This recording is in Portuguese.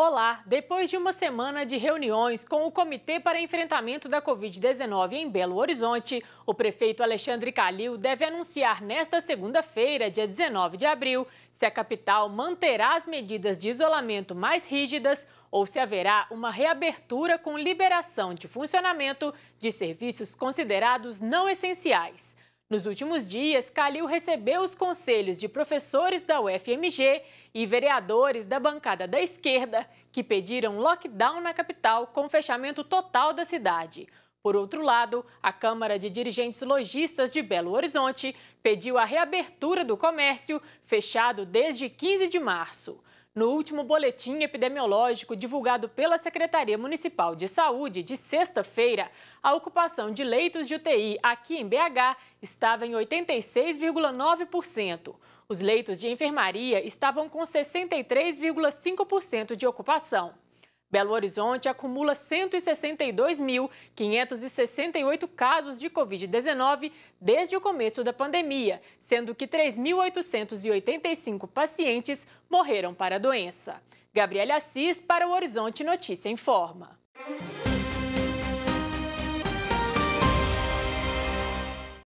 Olá! Depois de uma semana de reuniões com o Comitê para Enfrentamento da Covid-19 em Belo Horizonte, o prefeito Alexandre Calil deve anunciar nesta segunda-feira, dia 19 de abril, se a capital manterá as medidas de isolamento mais rígidas ou se haverá uma reabertura com liberação de funcionamento de serviços considerados não essenciais. Nos últimos dias, Calil recebeu os conselhos de professores da UFMG e vereadores da bancada da esquerda, que pediram lockdown na capital com fechamento total da cidade. Por outro lado, a Câmara de Dirigentes Logistas de Belo Horizonte pediu a reabertura do comércio, fechado desde 15 de março. No último boletim epidemiológico divulgado pela Secretaria Municipal de Saúde de sexta-feira, a ocupação de leitos de UTI aqui em BH estava em 86,9%. Os leitos de enfermaria estavam com 63,5% de ocupação. Belo Horizonte acumula 162.568 casos de Covid-19 desde o começo da pandemia, sendo que 3.885 pacientes morreram para a doença. Gabriela Assis, para o Horizonte Notícia Informa.